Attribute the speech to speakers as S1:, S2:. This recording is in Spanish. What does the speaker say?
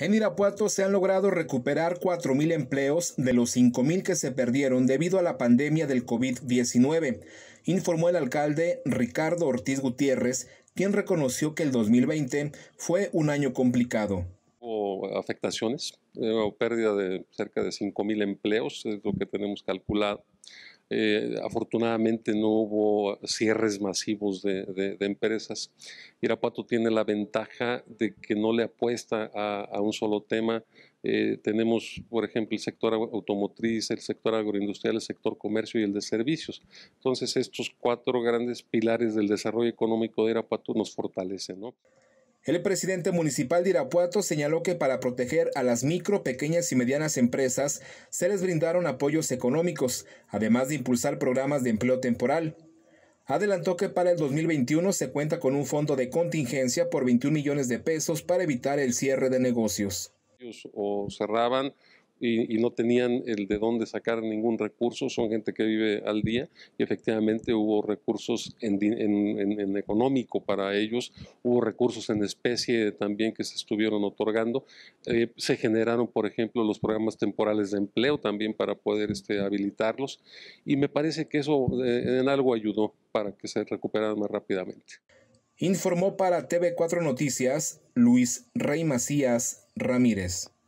S1: En Irapuato se han logrado recuperar 4.000 empleos de los 5.000 que se perdieron debido a la pandemia del COVID-19, informó el alcalde Ricardo Ortiz Gutiérrez, quien reconoció que el 2020 fue un año complicado
S2: afectaciones eh, o pérdida de cerca de mil empleos, es lo que tenemos calculado. Eh, afortunadamente no hubo cierres masivos de, empresas. Irapuato tiene la ventaja de que no le apuesta a, un solo tema. Eh, tenemos, por ejemplo, el sector automotriz, el sector agroindustrial, el sector comercio y el de servicios. Entonces, estos cuatro grandes pilares del desarrollo económico de Irapuato nos fortalecen. ¿no? El
S1: presidente municipal de Irapuato señaló que para proteger a las micro, pequeñas y medianas empresas se les brindaron apoyos económicos, además de impulsar programas de empleo temporal. Adelantó que para el 2021 se cuenta con un fondo de contingencia por 21 millones de pesos para evitar el cierre de negocios.
S2: O cerraban y, no tenían el de dónde sacar ningún recurso, son gente que vive al día y efectivamente hubo recursos en, económico para ellos, hubo recursos en especie también que se estuvieron otorgando, eh, se generaron, por ejemplo, los programas temporales de empleo también para poder este, habilitarlos y me parece que eso eh, en algo ayudó para que se recuperaran más rápidamente.
S1: Informó para TV4 Noticias Luis Rey Macías Ramírez.